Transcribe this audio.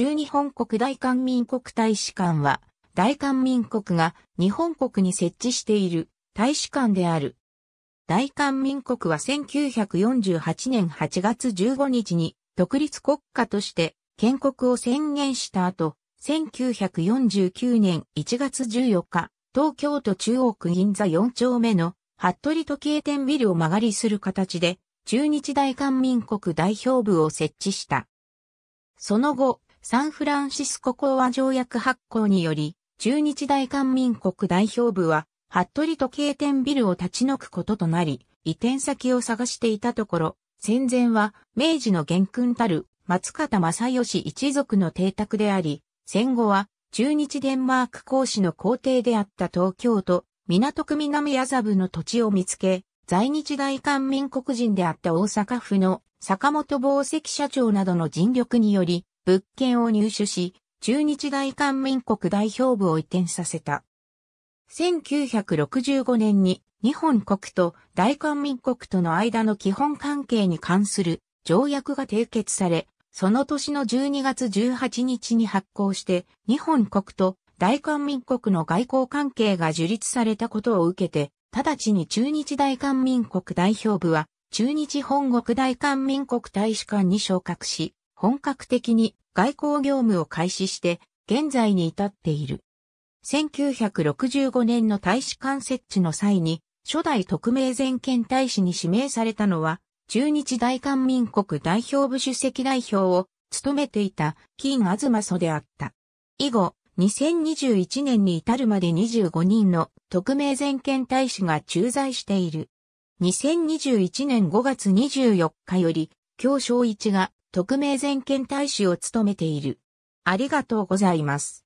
中日本国大韓民国大使館は、大韓民国が日本国に設置している大使館である。大韓民国は1948年8月15日に独立国家として建国を宣言した後、1949年1月14日、東京都中央区銀座4丁目の服部時計店ビルを曲がりする形で、中日大韓民国代表部を設置した。その後、サンフランシスコ講和条約発行により、中日大韓民国代表部は、服部時計店ビルを立ち退くこととなり、移転先を探していたところ、戦前は明治の元勲たる松方正義一族の邸宅であり、戦後は中日デンマーク公使の皇帝であった東京都港区南麻布の土地を見つけ、在日大韓民国人であった大阪府の坂本紡績社長などの尽力により、物件を入手し、中日大韓民国代表部を移転させた。1965年に日本国と大韓民国との間の基本関係に関する条約が締結され、その年の12月18日に発行して日本国と大韓民国の外交関係が樹立されたことを受けて、直ちに中日大韓民国代表部は中日本国大韓民国大使館に昇格し、本格的に外交業務を開始して現在に至っている。1965年の大使館設置の際に初代特命全権大使に指名されたのは中日大韓民国代表部主席代表を務めていた金ま祖であった。以後、2021年に至るまで25人の特命全権大使が駐在している。2021年5月24日より、京正一が特命全権大使を務めている。ありがとうございます。